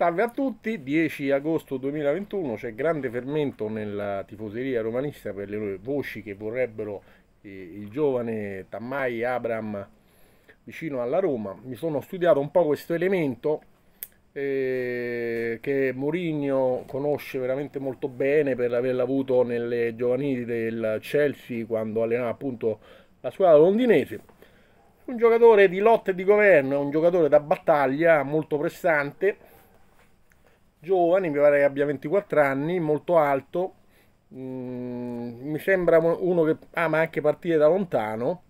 Salve a tutti, 10 agosto 2021 c'è grande fermento nella tifoseria romanista per le voci che vorrebbero eh, il giovane Tammai Abram vicino alla Roma. Mi sono studiato un po' questo elemento eh, che Mourinho conosce veramente molto bene per averlo avuto nelle giovanili del Chelsea quando allenava appunto la squadra londinese. Un giocatore di lotta e di governo, un giocatore da battaglia molto prestante giovane, mi pare che abbia 24 anni, molto alto, mm, mi sembra uno che ama anche partire da lontano,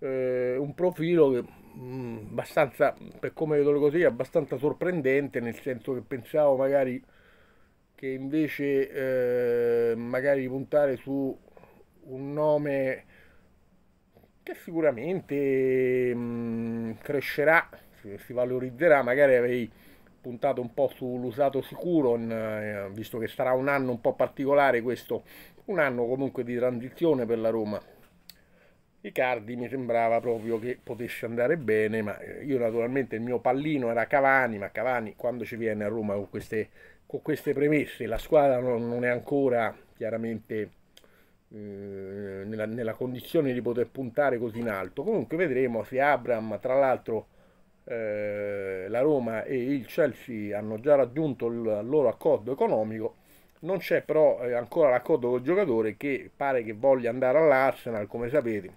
eh, un profilo che mm, abbastanza, per come vedo così, abbastanza sorprendente, nel senso che pensavo magari che invece eh, magari puntare su un nome che sicuramente mm, crescerà, si valorizzerà, magari avrei puntato un po' sull'usato sicuro, eh, visto che sarà un anno un po' particolare questo, un anno comunque di transizione per la Roma. Icardi mi sembrava proprio che potesse andare bene, ma eh, io naturalmente il mio pallino era Cavani, ma Cavani quando ci viene a Roma con queste, con queste premesse, la squadra non, è ancora chiaramente eh, nella, nella, condizione di poter puntare così in alto. Comunque vedremo se Abram, tra l'altro eh, la Roma e il Chelsea hanno già raggiunto il loro accordo economico, non c'è però eh, ancora l'accordo col giocatore che pare che voglia andare all'Arsenal, come sapete.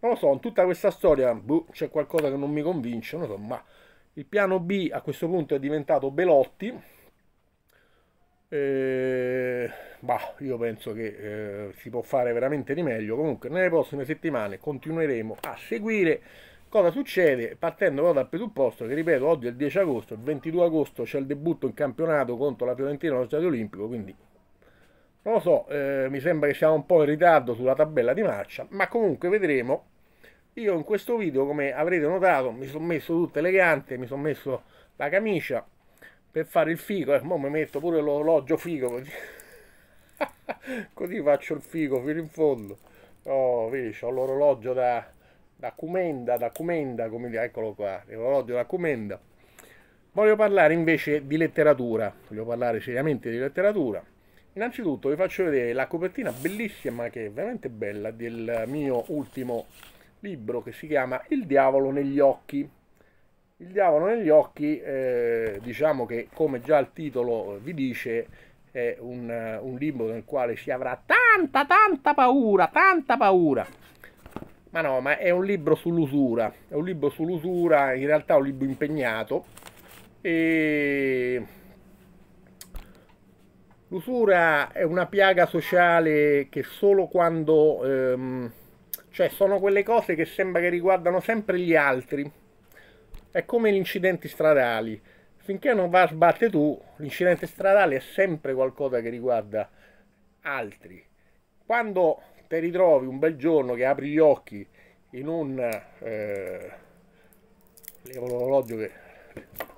Non lo so, in tutta questa storia boh, c'è qualcosa che non mi convince, non so, ma il piano B a questo punto è diventato Belotti. Eh, bah, io penso che eh, si può fare veramente di meglio. Comunque, nelle prossime settimane continueremo a seguire Cosa succede? Partendo però dal presupposto che, ripeto, oggi è il 10 agosto, il 22 agosto c'è il debutto in campionato contro la Fiorentina allo Stadio Olimpico, quindi non lo so, eh, mi sembra che siamo un po' in ritardo sulla tabella di marcia, ma comunque vedremo. Io in questo video, come avrete notato, mi sono messo tutto elegante, mi sono messo la camicia per fare il figo, e eh, mo mi metto pure l'orologio figo, così. così faccio il figo fino in fondo. Oh, vedi, ho l'orologio da la Cumenda, la Cumenda, come dire, eccolo qua, l'odio la Cumenda. Voglio parlare invece di letteratura, voglio parlare seriamente di letteratura. Innanzitutto vi faccio vedere la copertina bellissima, che è veramente bella, del mio ultimo libro che si chiama Il diavolo negli occhi. Il diavolo negli occhi, eh, diciamo che come già il titolo vi dice, è un, un libro nel quale si avrà tanta, tanta paura, tanta paura ma no, ma è un libro sull'usura, è un libro sull'usura, in realtà è un libro impegnato e l'usura è una piaga sociale che solo quando... Ehm, cioè sono quelle cose che sembra che riguardano sempre gli altri, è come gli incidenti stradali, finché non va a sbattere tu, l'incidente stradale è sempre qualcosa che riguarda altri. Quando ti ritrovi un bel giorno che apri gli occhi in un eh, levo l'orologio che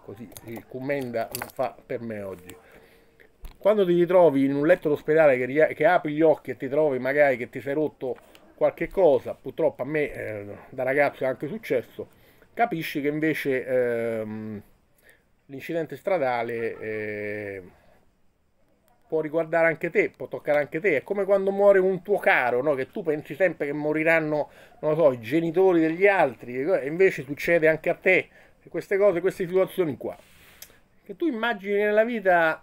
così si commenda non fa per me oggi quando ti ritrovi in un letto d'ospedale che, che, apri gli occhi e ti trovi magari che ti sei rotto qualche cosa purtroppo a me eh, da ragazzo è anche successo capisci che invece eh, l'incidente stradale eh, può riguardare anche te, può toccare anche te. È come quando muore un tuo caro, no? che tu pensi sempre che moriranno, non so, i genitori degli altri, e invece succede anche a te. Queste cose, queste situazioni qua. Che tu immagini nella vita,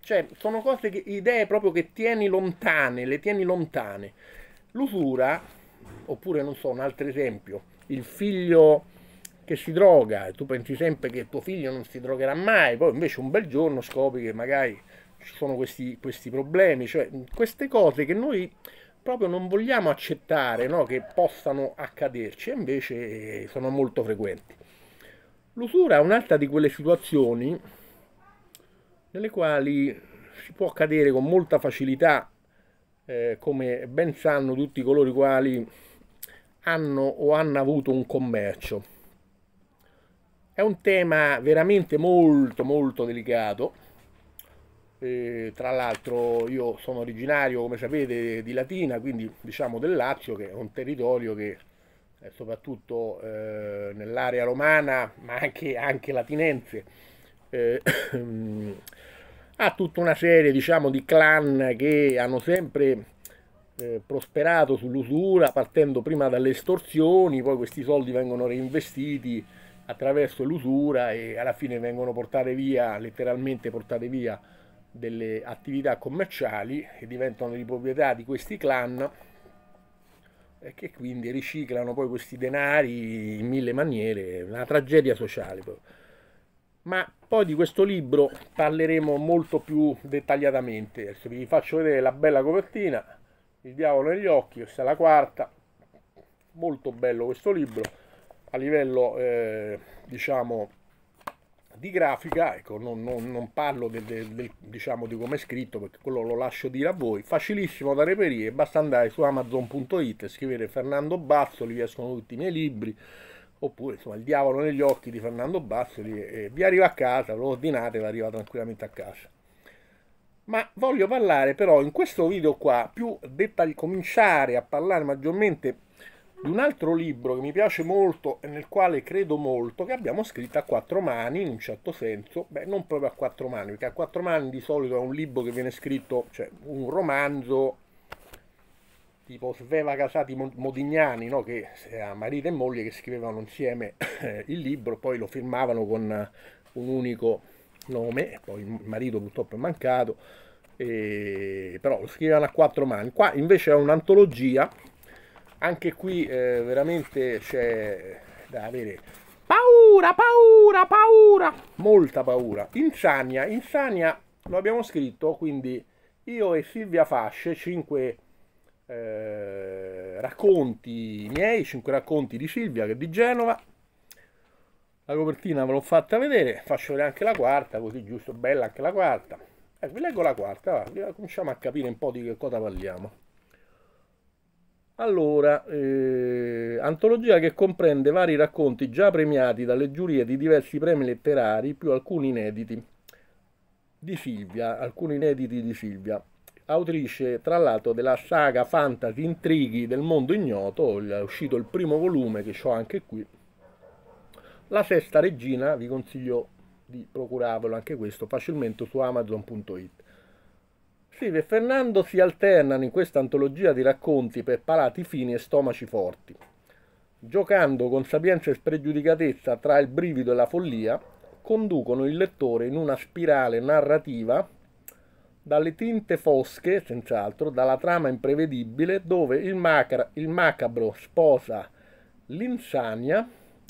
cioè, sono cose che, idee proprio che tieni lontane, le tieni lontane. L'usura, oppure non so, un altro esempio, il figlio che si droga, tu pensi sempre che tuo figlio non si drogherà mai, poi invece un bel giorno scopri che magari ci sono questi, questi problemi, cioè queste cose che noi proprio non vogliamo accettare no? che possano accaderci, invece eh, sono molto frequenti. L'usura è un'altra di quelle situazioni nelle quali si può accadere con molta facilità, eh, come ben sanno tutti coloro i quali hanno o hanno avuto un commercio. È un tema veramente molto molto delicato eh, tra l'altro io sono originario, come sapete, di Latina, quindi diciamo del Lazio, che è un territorio che è eh, soprattutto eh, nell'area romana, ma anche, anche latinense, eh, ha tutta una serie diciamo, di clan che hanno sempre eh, prosperato sull'usura, partendo prima dalle estorsioni, poi questi soldi vengono reinvestiti attraverso l'usura e alla fine vengono portate via, letteralmente portate via, delle attività commerciali che diventano di proprietà di questi clan e che quindi riciclano poi questi denari in mille maniere, una tragedia sociale. Proprio. Ma poi di questo libro parleremo molto più dettagliatamente. Adesso vi faccio vedere la bella copertina, Il diavolo negli occhi, questa è la quarta. Molto bello questo libro a livello, eh, diciamo, di grafica, ecco, non, non, non parlo del, del, del, diciamo di come è scritto perché quello lo lascio dire a voi, facilissimo da reperire, basta andare su amazon.it e scrivere Fernando Bazzoli, vi escono tutti i miei libri, oppure insomma il diavolo negli occhi di Fernando Bazzoli e vi arriva a casa, lo ordinate e vi arriva tranquillamente a casa. Ma voglio parlare però in questo video qua, più dettagli, cominciare a parlare maggiormente di un altro libro che mi piace molto e nel quale credo molto, che abbiamo scritto a quattro mani in un certo senso, beh non proprio a quattro mani, perché a quattro mani di solito è un libro che viene scritto, cioè un romanzo tipo Sveva Casati Modignani, no? che era marito e moglie che scrivevano insieme eh, il libro, poi lo firmavano con un unico nome, poi il marito purtroppo è mancato, e... però lo scrivevano a quattro mani. Qua invece è un'antologia anche qui eh, veramente c'è da avere paura, paura, paura, molta paura. Insania, insania lo abbiamo scritto, quindi io e Silvia Fasce, cinque eh, racconti miei, cinque racconti di Silvia che è di Genova. La copertina ve l'ho fatta vedere, faccio vedere anche la quarta, così giusto, bella anche la quarta. Ecco, vi leggo la quarta, va. cominciamo a capire un po' di che cosa parliamo. Allora, eh, antologia che comprende vari racconti già premiati dalle giurie di diversi premi letterari, più alcuni inediti di Silvia, alcuni inediti di Silvia, autrice tra l'altro della saga fantasy intrighi del mondo ignoto, è uscito il primo volume che ho anche qui. La sesta regina, vi consiglio di procurarvelo anche questo facilmente su amazon.it. Steve e Fernando si alternano in questa antologia di racconti per palati fini e stomaci forti, giocando con sapienza e spregiudicatezza tra il brivido e la follia, conducono il lettore in una spirale narrativa dalle tinte fosche, senz'altro, dalla trama imprevedibile, dove il, macra, il macabro sposa l'insania,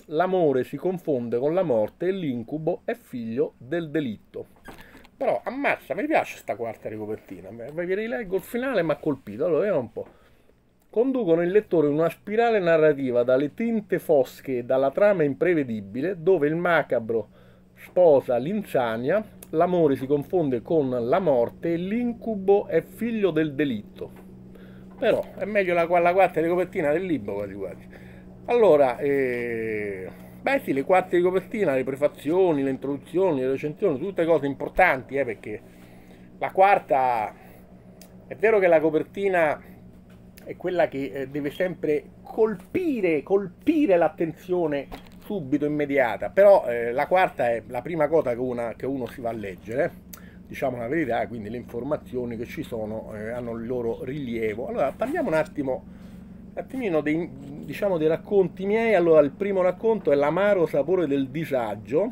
l'amore si confonde con la morte e l'incubo è figlio del delitto. Però ammazza, mi piace sta quarta ricopertina. Vi rileggo il finale, ma ha colpito. Allora, vediamo un po'. Conducono il lettore in una spirale narrativa dalle tinte fosche e dalla trama imprevedibile, dove il macabro sposa l'insania, l'amore si confonde con la morte e l'incubo è figlio del delitto. Però è meglio la, la quarta ricopertina del libro quasi quasi. Allora, eh Beh sì, le quarte di copertina, le prefazioni, le introduzioni, le recensioni, tutte cose importanti, eh, perché la quarta, è vero che la copertina è quella che eh, deve sempre colpire, colpire l'attenzione subito, immediata, però eh, la quarta è la prima cosa che, una, che, uno si va a leggere, diciamo la verità, quindi le informazioni che ci sono eh, hanno il loro rilievo. Allora parliamo un attimo attimino dei, diciamo, dei racconti miei. Allora, il primo racconto è L'amaro sapore del disagio,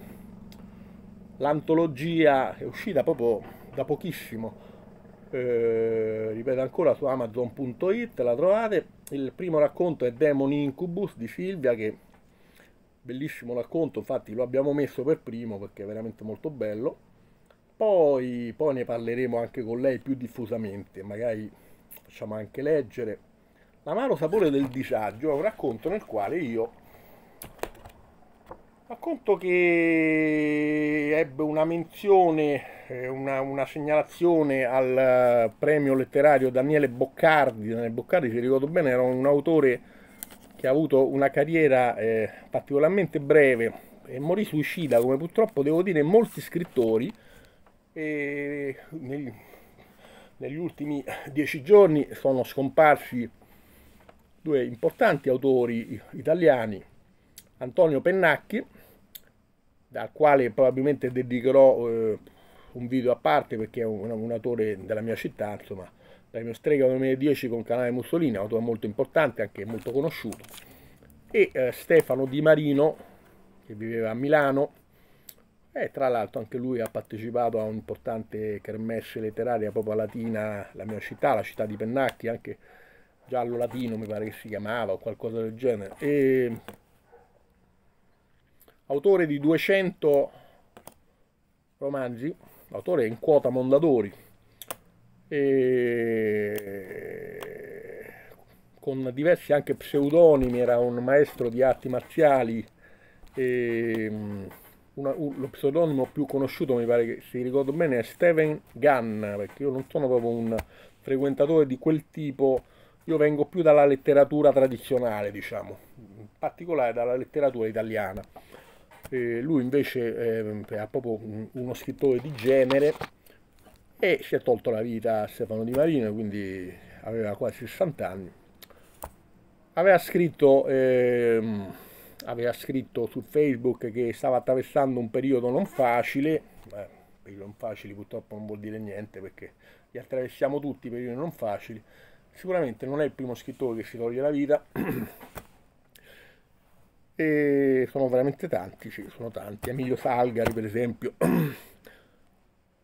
l'antologia è uscita proprio da pochissimo. Eh, ripeto ancora su amazon.it la trovate il primo racconto è Demon Incubus di Silvia che bellissimo racconto infatti lo abbiamo messo per primo perché è veramente molto bello poi, poi ne parleremo anche con lei più diffusamente magari facciamo anche leggere L'amaro sapore del disagio è un racconto nel quale io racconto che ebbe una menzione, eh, una, una segnalazione al eh, premio letterario Daniele Boccardi. Daniele Boccardi, se ricordo bene, era un autore che ha avuto una carriera eh, particolarmente breve e morì suicida, come purtroppo devo dire molti scrittori. E negli, negli ultimi dieci giorni sono scomparsi due importanti autori italiani, Antonio Pennacchi, dal quale probabilmente dedicherò eh, un video a parte perché è un, un autore della mia città, insomma, Premio Strega 2010 con Canale Mussolini, autore molto importante, anche molto conosciuto, e eh, Stefano Di Marino, che viveva a Milano, e tra l'altro anche lui ha partecipato a un'importante kermesse letteraria proprio a Latina, la mia città, la città di Pennacchi, anche giallo latino mi pare che si chiamava o qualcosa del genere, e autore di 200 romanzi, autore in quota Mondadori, e con diversi anche pseudonimi, era un maestro di arti marziali, e mm, una, un, lo pseudonimo più conosciuto mi pare che si ricordo bene è Steven Gunn, perché io non sono proprio un frequentatore di quel tipo io vengo più dalla letteratura tradizionale, diciamo, in particolare dalla letteratura italiana. Eh, lui invece ehm, è proprio uno scrittore di genere e si è tolto la vita a Stefano Di Marino, quindi aveva quasi 60 anni. Aveva scritto, eh, aveva scritto su Facebook che stava attraversando un periodo non facile, eh, periodo non facile purtroppo non vuol dire niente perché li attraversiamo tutti i periodi non facili, Sicuramente non è il primo scrittore che si toglie la vita, e sono veramente tanti, sì, sono tanti. Emilio Salgari, per esempio,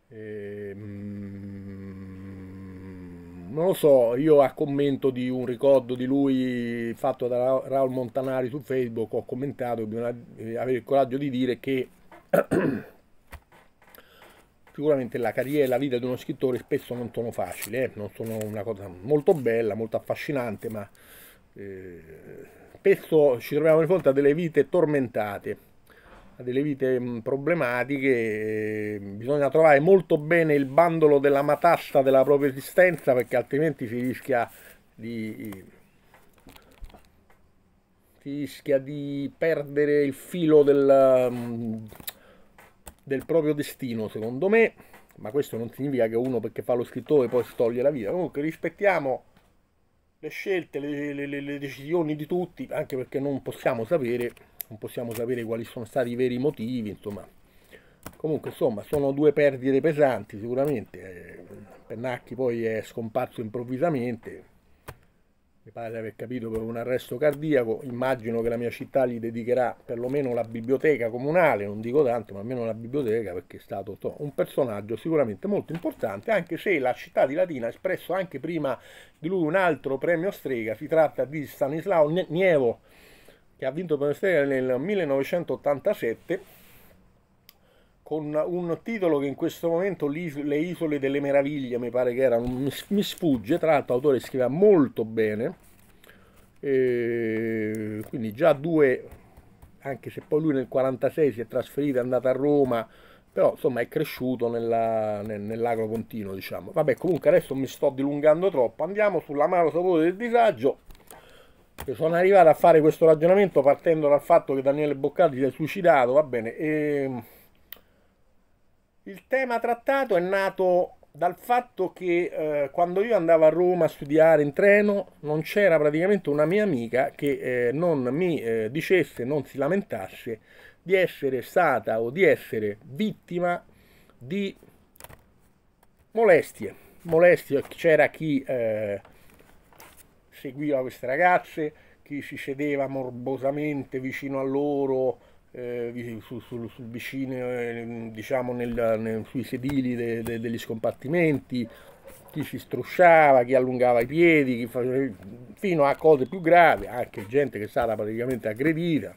e, mm, ehm, non lo so, io a commento di un ricordo di lui fatto da Raul Montanari su Facebook ho commentato bisogna eh, avere il coraggio di dire che sicuramente la carriera e la vita di uno scrittore spesso non sono facili, eh? non sono una cosa molto bella, molto affascinante, ma eh, spesso ci troviamo di fronte a delle vite tormentate, a delle vite mm, problematiche, eh, bisogna trovare molto bene il bandolo della matassa della propria esistenza perché altrimenti si rischia di si rischia di perdere il filo del, mm, del proprio destino, secondo me, ma questo non significa che uno perché fa lo scrittore poi si toglie la vita. Comunque rispettiamo le scelte, le, le, le decisioni di tutti, anche perché non possiamo sapere, non possiamo sapere quali sono stati i veri motivi, insomma. Comunque, insomma, sono due perdite pesanti sicuramente. Eh, Pennacchi poi è scomparso improvvisamente, mi pare di aver capito per un arresto cardiaco, immagino che la mia città gli dedicherà perlomeno la biblioteca comunale, non dico tanto, ma almeno la biblioteca perché è stato un personaggio sicuramente molto importante, anche se la città di Latina ha espresso anche prima di lui un altro premio strega, si tratta di Stanislao Nievo, che ha vinto il premio strega nel 1987 con un titolo che in questo momento Le isole delle meraviglie mi pare che erano, mi sfugge, tra l'altro l'autore scriveva molto bene, e quindi già due, anche se poi lui nel 46 si è trasferito, è andato a Roma, però insomma è cresciuto nella, nel, nell'agro continuo diciamo. Vabbè comunque adesso mi sto dilungando troppo, andiamo sull'amaro sapore del disagio, sono arrivato a fare questo ragionamento partendo dal fatto che Daniele Boccati si è suicidato, va bene, e ehm, il tema trattato è nato dal fatto che eh, quando io andavo a Roma a studiare in treno non c'era praticamente una mia amica che eh, non mi eh, dicesse, non si lamentasse di essere stata o di essere vittima di molestie. Molestie, c'era chi eh, seguiva queste ragazze, chi si sedeva morbosamente vicino a loro, eh, su, su, sul vicino, eh, diciamo nel, nel, sui sedili de, de, degli scompartimenti, chi si strusciava, chi allungava i piedi, faceva, fino a cose più gravi, anche gente che è stata praticamente aggredita.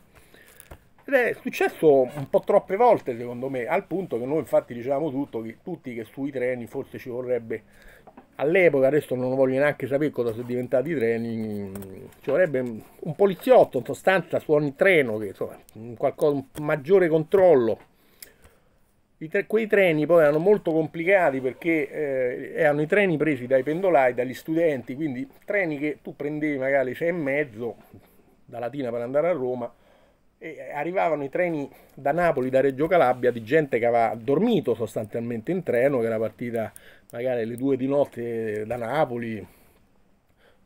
Ed è successo un po' troppe volte secondo me, al punto che noi infatti diciamo tutto, che, tutti che sui treni forse ci vorrebbe all'epoca, adesso non voglio neanche sapere cosa sono diventati i treni, ci vorrebbe un poliziotto in sostanza su ogni treno, che, insomma, qualcosa, un maggiore controllo. Tre, quei treni poi erano molto complicati perché eh, erano i treni presi dai pendolai, dagli studenti, quindi treni che tu prendevi magari alle 6 e mezzo da Latina per andare a Roma, e eh, arrivavano i treni da Napoli, da Reggio Calabria, di gente che aveva dormito sostanzialmente in treno, che era partita magari alle due di notte eh, da Napoli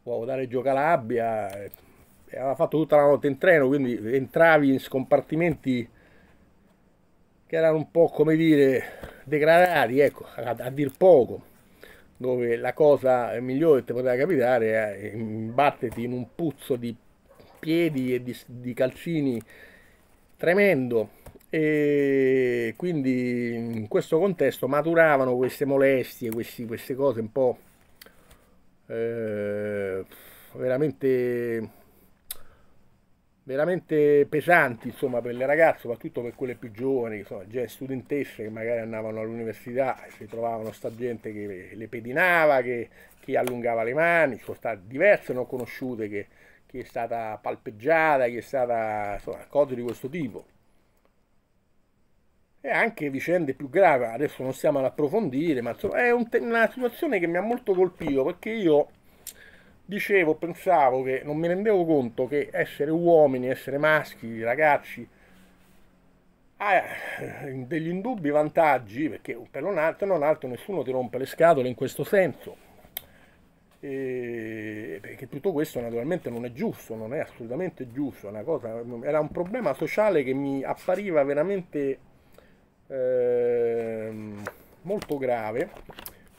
o da Reggio Calabria, e eh, aveva fatto tutta la notte in treno, quindi entravi in scompartimenti che erano un po' come dire degradati, ecco, a, a dir poco, dove la cosa migliore che ti poteva capitare è imbatterti in un puzzo di marciapiedi e di, di calcini tremendo e quindi in questo contesto maturavano queste molestie, questi, queste cose un po' eh, veramente, veramente pesanti insomma per le ragazze, soprattutto per quelle più giovani, insomma, già studentesse che magari andavano all'università e si trovavano sta gente che le pedinava, che, che allungava le mani, sono state diverse non conosciute che che è stata palpeggiata, che è stata insomma, cose di questo tipo. E anche vicende più gravi, adesso non stiamo ad approfondire, ma insomma, è un una situazione che mi ha molto colpito perché io dicevo, pensavo che non mi rendevo conto che essere uomini, essere maschi, ragazzi, ha eh, degli indubbi vantaggi perché per non altro, non altro nessuno ti rompe le scatole in questo senso e perché tutto questo naturalmente non è giusto, non è assolutamente giusto, cosa, era un problema sociale che mi appariva veramente eh, molto grave,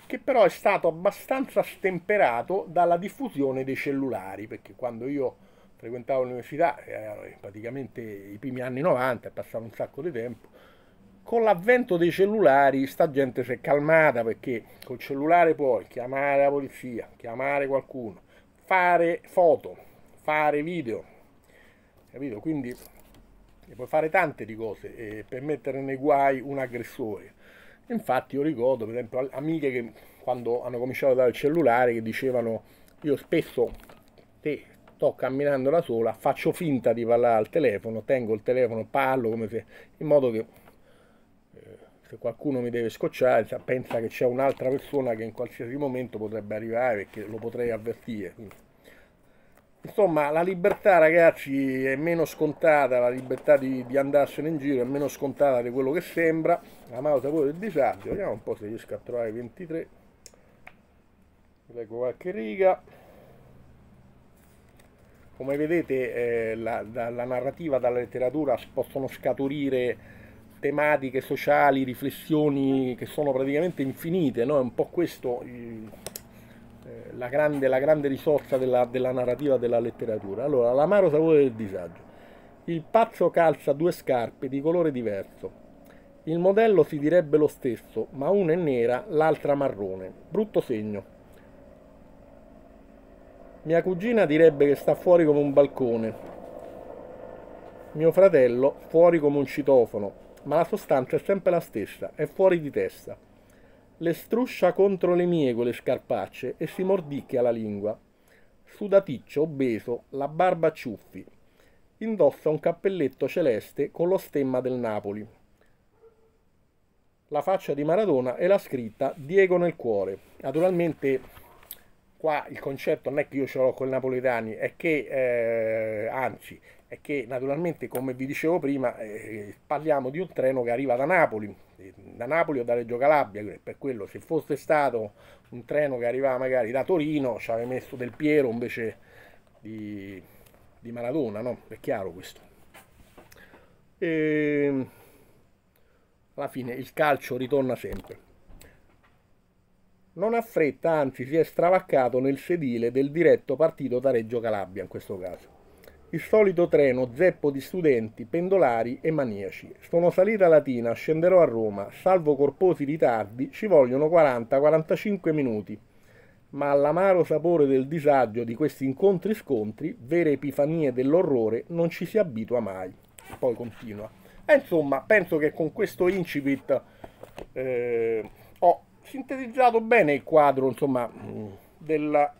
che però è stato abbastanza stemperato dalla diffusione dei cellulari, perché quando io frequentavo l'università, eh, praticamente i primi anni 90, è passato un sacco di tempo, con l'avvento dei cellulari sta gente si è calmata perché col cellulare puoi chiamare la polizia, chiamare qualcuno, fare foto, fare video, capito? Quindi puoi fare tante di cose eh, per mettere nei guai un aggressore. Infatti io ricordo per esempio amiche che quando hanno cominciato a dare il cellulare che dicevano io spesso te sto camminando da sola, faccio finta di parlare al telefono, tengo il telefono, parlo come se in modo che se qualcuno mi deve scocciare, pensa che c'è un'altra persona che in qualsiasi momento potrebbe arrivare e che lo potrei avvertire. Insomma, la libertà, ragazzi, è meno scontata, la libertà di, di, andarsene in giro è meno scontata di quello che sembra. La mouse pure del disagio, vediamo un po' se riesco a trovare 23. Leggo qualche riga. Come vedete, eh, la, da, narrativa dalla letteratura possono scaturire tematiche sociali, riflessioni che sono praticamente infinite, no? è un po' questo eh, la, grande, la, grande, risorsa della, della, narrativa della letteratura. Allora, l'amaro sapore del disagio. Il pazzo calza due scarpe di colore diverso. Il modello si direbbe lo stesso, ma una è nera, l'altra marrone. Brutto segno. Mia cugina direbbe che sta fuori come un balcone. Mio fratello fuori come un citofono, ma la sostanza è sempre la stessa, è fuori di testa. Le struscia contro le mie con le scarpacce e si mordicchia la lingua. Sudaticcio, obeso, la barba ciuffi. Indossa un cappelletto celeste con lo stemma del Napoli. La faccia di Maradona e la scritta Diego nel cuore. Naturalmente qua il concetto non è che io ce l'ho con i napoletani, è che, eh, anzi, è che naturalmente, come vi dicevo prima, eh, parliamo di un treno che arriva da Napoli, da Napoli o da Reggio Calabria, per quello se fosse stato un treno che arrivava magari da Torino ci aveva messo Del Piero invece di, di Maradona, no? È chiaro questo. E ehm, alla fine il calcio ritorna sempre. Non ha fretta, anzi si è stravaccato nel sedile del diretto partito da Reggio Calabria in questo caso il solito treno zeppo di studenti, pendolari e maniaci. Sono salita Latina, scenderò a Roma, salvo corposi ritardi, ci vogliono 40-45 minuti. Ma all'amaro sapore del disagio di questi incontri-scontri, vere epifanie dell'orrore, non ci si abitua mai. Poi continua. E eh, insomma, penso che con questo incipit eh, ho sintetizzato bene il quadro, insomma, della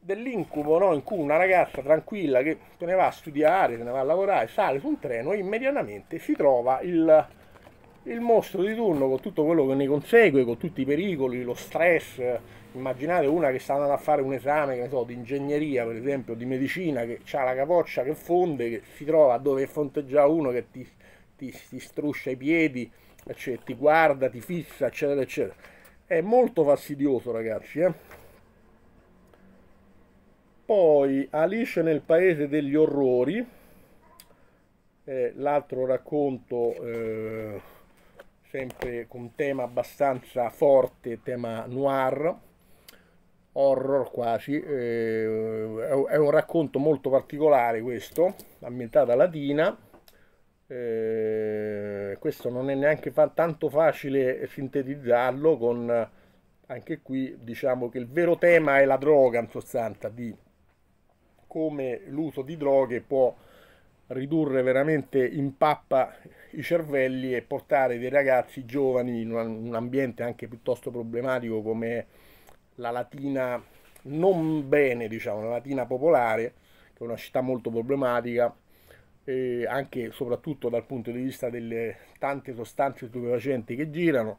dell'incubo no? in cui una ragazza tranquilla che se ne va a studiare, se ne va a lavorare, sale su un treno e immediatamente si trova il, il mostro di turno con tutto quello che ne consegue, con tutti i pericoli, lo stress. Immaginate una che sta andando a fare un esame, che ne so, di ingegneria per esempio, di medicina, che ha la capoccia che fonde, che si trova dove dover uno che ti, ti, ti struscia i piedi, eccetera, cioè ti guarda, ti fissa, eccetera, eccetera. È molto fastidioso ragazzi, eh? Poi Alice nel paese degli orrori, eh, l'altro racconto eh, sempre con tema abbastanza forte, tema noir, horror quasi, eh, è un racconto molto particolare questo, ambientato a Latina, eh, questo non è neanche fa tanto facile sintetizzarlo con anche qui diciamo che il vero tema è la droga in sostanza di come l'uso di droghe può ridurre veramente in pappa i cervelli e portare dei ragazzi giovani in un ambiente anche piuttosto problematico come la Latina non bene, diciamo, la Latina popolare, che è una città molto problematica, eh, anche e soprattutto dal punto di vista delle tante sostanze stupefacenti che girano,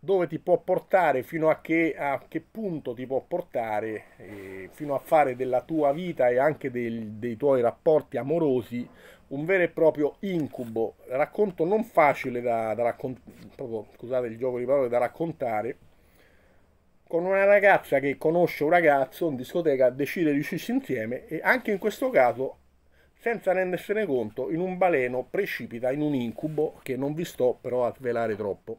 dove ti può portare, fino a che, a che punto ti può portare, eh, fino a fare della tua vita e anche del, dei tuoi rapporti amorosi un vero e proprio incubo. Racconto non facile da, da raccontare, scusate il gioco di parole, da raccontare, con una ragazza che conosce un ragazzo in discoteca, decide di uscirsi insieme e anche in questo caso, senza rendersene conto, in un baleno precipita in un incubo che non vi sto però a svelare troppo.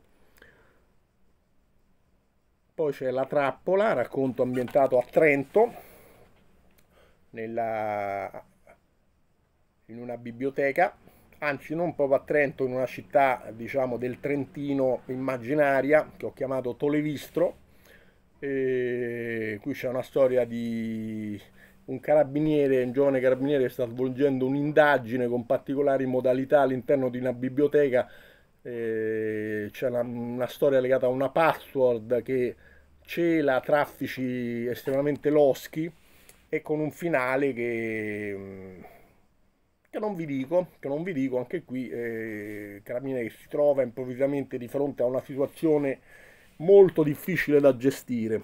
Poi c'è La trappola, racconto ambientato a Trento, nella, in una biblioteca, anzi non proprio a Trento, in una città diciamo del Trentino immaginaria che ho chiamato Tolevistro. E qui c'è una storia di un carabiniere, un giovane carabiniere che sta svolgendo un'indagine con particolari modalità all'interno di una biblioteca. Eh, c'è una, una, storia legata a una password che cela traffici estremamente loschi e con un finale che, mm, che, non vi dico, che non vi dico, anche qui eh, Carabinieri si trova improvvisamente di fronte a una situazione molto difficile da gestire.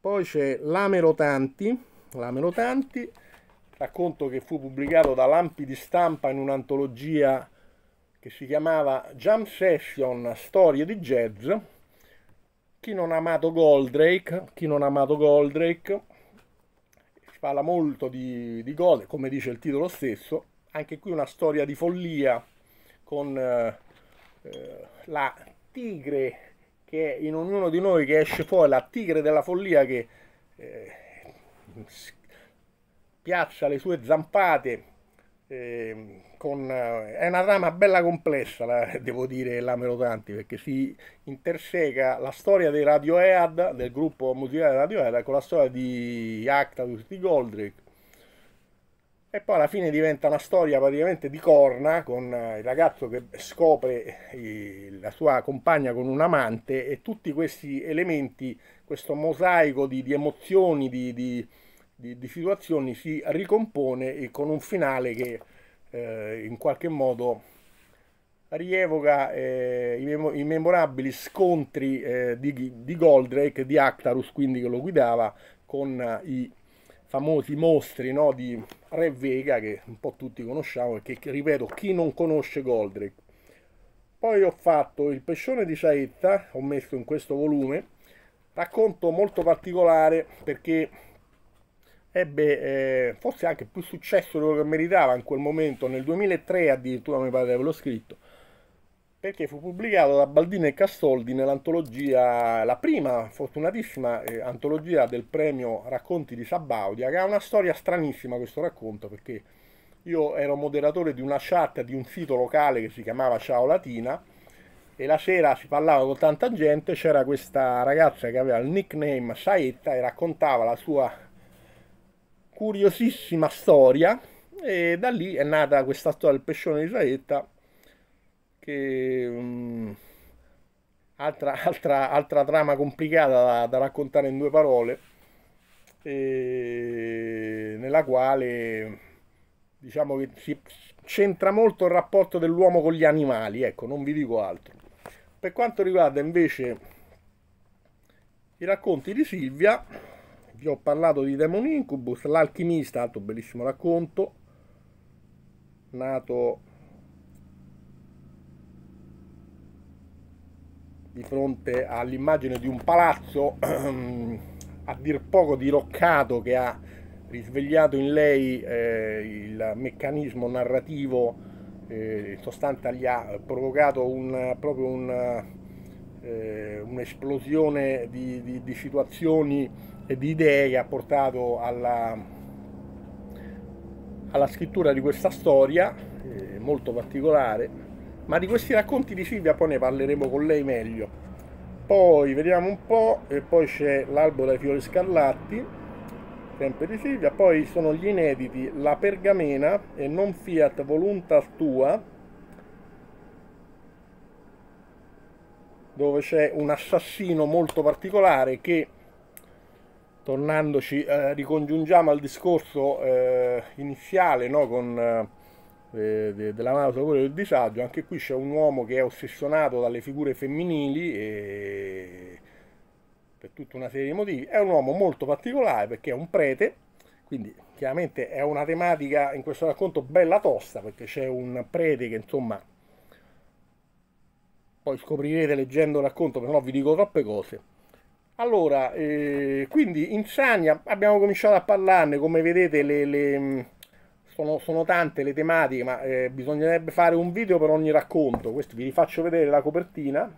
Poi c'è Lamero Tanti, Lamero Tanti, racconto che fu pubblicato da Lampi di Stampa in un'antologia che si chiamava Jam Session Storie di Jazz, chi non ha amato Goldrake, chi non ha amato Goldrake, si parla molto di, di Goldrake, come dice il titolo stesso, anche qui una storia di follia con eh, eh, la tigre che è in ognuno di noi che esce fuori, la tigre della follia che eh, piaccia le sue zampate. Eh, con, eh, è una trama bella complessa, la, devo dire, la Melotanti, perché si interseca la storia dei Radiohead, del gruppo musicale Radiohead, con la storia di Actatus di Goldrick. E poi alla fine diventa una storia praticamente di corna con eh, il ragazzo che scopre eh, la sua compagna con un amante e tutti questi elementi, questo mosaico di, di emozioni, di, di, di situazioni si ricompone con un finale che eh, in qualche modo rievoca eh, i, mem i, memorabili scontri eh, di, di, Goldrake, di Actarus, quindi che lo guidava, con eh, i famosi mostri no, di Re Vega che un po' tutti conosciamo e che ripeto chi non conosce Goldrake. Poi ho fatto il pescione di Saetta, ho messo in questo volume, racconto molto particolare perché ebbe eh, forse anche più successo di quello che meritava in quel momento, nel 2003 addirittura mi pare di averlo scritto, perché fu pubblicato da Baldini e Castoldi nell'antologia, la prima fortunatissima eh, antologia del premio Racconti di Sabaudia, che ha una storia stranissima questo racconto, perché io ero moderatore di una chat di un sito locale che si chiamava Ciao Latina, e la sera si parlava con tanta gente, c'era questa ragazza che aveva il nickname Saetta e raccontava la sua curiosissima storia e da lì è nata questa storia del pescione di Saetta che um, altra, altra, altra, trama complicata da, da raccontare in due parole nella quale diciamo che si c'entra molto il rapporto dell'uomo con gli animali, ecco, non vi dico altro. Per quanto riguarda invece i racconti di Silvia, vi ho parlato di Demon Incubus, l'alchimista, altro bellissimo racconto, nato di fronte all'immagine di un palazzo a dir poco diroccato che ha risvegliato in lei eh, il meccanismo narrativo, eh, in sostanza gli ha provocato un, proprio un eh, un'esplosione di, di, di, situazioni e di idee che ha portato alla, alla scrittura di questa storia eh, molto particolare ma di questi racconti di Silvia poi ne parleremo con lei meglio poi vediamo un po' e poi c'è l'albo dai fiori scarlatti sempre di Silvia poi sono gli inediti la pergamena e non fiat voluntas tua dove c'è un assassino molto particolare che tornandoci eh, ricongiungiamo al discorso eh, iniziale no, con, eh, de, della nausea e del disagio anche qui c'è un uomo che è ossessionato dalle figure femminili e per tutta una serie di motivi è un uomo molto particolare perché è un prete quindi chiaramente è una tematica in questo racconto bella tosta perché c'è un prete che insomma poi scoprirete leggendo il racconto, perché no vi dico troppe cose. Allora, eh, quindi Insania, abbiamo cominciato a parlarne, come vedete le, le, mm, sono, sono, tante le tematiche, ma eh, bisognerebbe fare un video per ogni racconto, questo vi faccio vedere la copertina.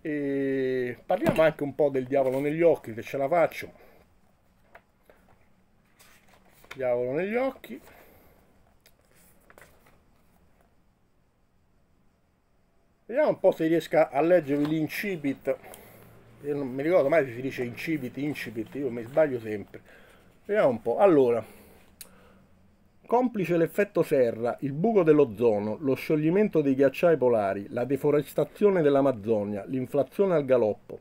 E parliamo anche un po' del diavolo negli occhi, se ce la faccio. Diavolo negli occhi. Vediamo un po' se riesco a leggervi l'incipit. Io non mi ricordo mai se si dice incipit, incipit, io mi sbaglio sempre. Vediamo un po'. Allora, complice l'effetto serra, il buco dell'ozono, lo scioglimento dei ghiacciai polari, la deforestazione dell'Amazzonia, l'inflazione al galoppo,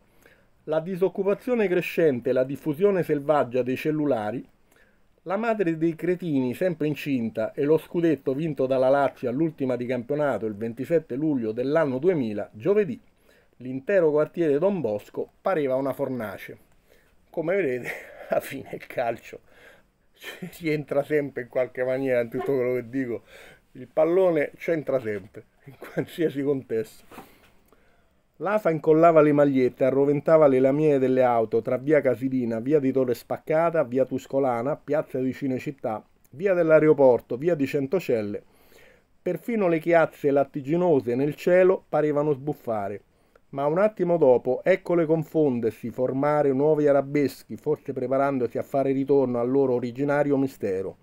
la disoccupazione crescente e la diffusione selvaggia dei cellulari la madre dei cretini, sempre incinta, e lo scudetto vinto dalla Lazio all'ultima di campionato il 27 luglio dell'anno 2000, giovedì, l'intero quartiere Don Bosco pareva una fornace. Come vedete, a fine il calcio si entra sempre in qualche maniera in tutto quello che dico. Il pallone c'entra sempre, in qualsiasi contesto. L'AFA incollava le magliette, arroventava le lamiere delle auto tra via Casilina, via di Torre Spaccata, via Tuscolana, piazza di Cinecittà, via dell'aeroporto, via di Centocelle. Perfino le chiazze lattiginose nel cielo parevano sbuffare. Ma un attimo dopo, eccole confondersi, formare nuovi arabeschi, forse preparandosi a fare ritorno al loro originario mistero.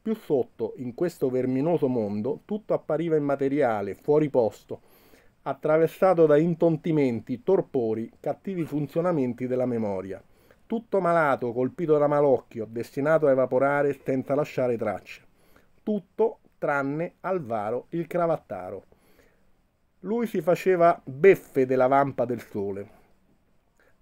Più sotto, in questo verminoso mondo, tutto appariva immateriale, fuori posto, attraversato da intontimenti, torpori, cattivi funzionamenti della memoria. Tutto malato, colpito da malocchio, destinato a evaporare senza lasciare tracce. Tutto tranne Alvaro il cravattaro. Lui si faceva beffe della vampa del sole.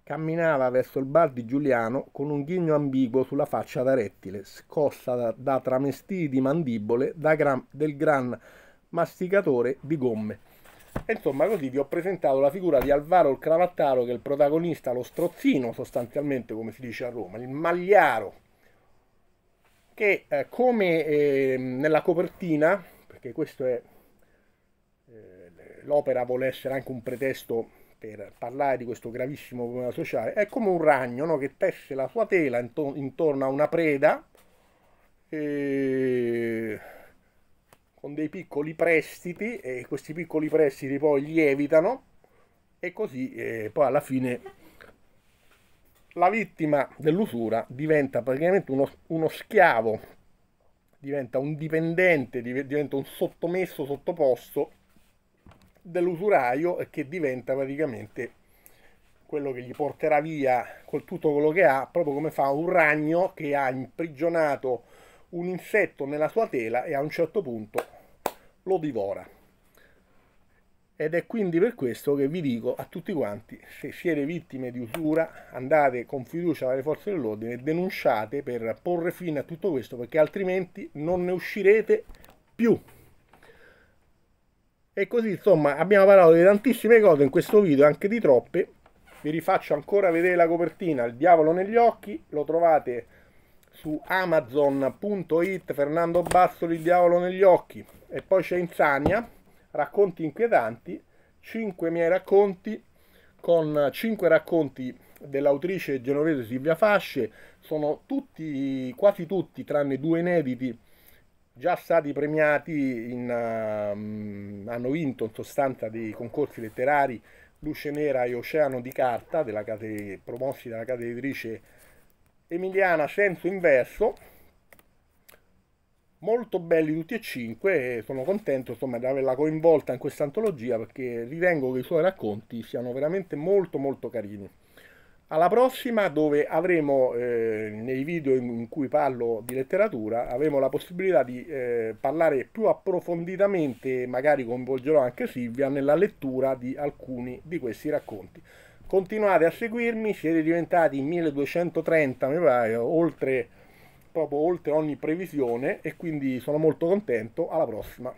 Camminava verso il bar di Giuliano con un ghigno ambiguo sulla faccia da rettile, scossa da, da tramestì di mandibole da gran, del gran masticatore di gomme insomma così vi ho presentato la figura di Alvaro il Cravattaro che è il protagonista, lo strozzino sostanzialmente come si dice a Roma, il magliaro, che eh, come eh, nella copertina, perché questo è eh, l'opera vuole essere anche un pretesto per parlare di questo gravissimo problema sociale, è come un ragno no? che tesse la sua tela intorno a una preda e con dei piccoli prestiti e questi piccoli prestiti poi li evitano e così eh, poi alla fine la vittima dell'usura diventa praticamente uno, uno schiavo, diventa un dipendente, diventa un sottomesso sottoposto dell'usuraio che diventa praticamente quello che gli porterà via con tutto quello che ha, proprio come fa un ragno che ha imprigionato un insetto nella sua tela e a un certo punto lo divora. Ed è quindi per questo che vi dico a tutti quanti, se siete vittime di usura, andate con fiducia alle forze dell'ordine, e denunciate per porre fine a tutto questo, perché altrimenti non ne uscirete più. E così, insomma, abbiamo parlato di tantissime cose in questo video, anche di troppe. Vi rifaccio ancora vedere la copertina, Il diavolo negli occhi, lo trovate su amazon.it Fernando Bassoli il diavolo negli occhi e poi c'è Insania racconti inquietanti 5 miei racconti con 5 racconti dell'autrice genovese Silvia Fasce sono tutti quasi tutti tranne due inediti già stati premiati in, uh, hanno vinto in sostanza dei concorsi letterari Luce Nera e Oceano di Carta della promossi dalla casa editrice Emiliana senso inverso molto belli tutti e cinque e sono contento insomma di averla coinvolta in questa antologia perché ritengo che i suoi racconti siano veramente molto molto carini alla prossima dove avremo eh, nei video in cui parlo di letteratura avremo la possibilità di eh, parlare più approfonditamente magari coinvolgerò anche Silvia nella lettura di alcuni di questi racconti Continuate a seguirmi, siete diventati 1230, mi pare, oltre, proprio oltre ogni previsione e quindi sono molto contento. Alla prossima!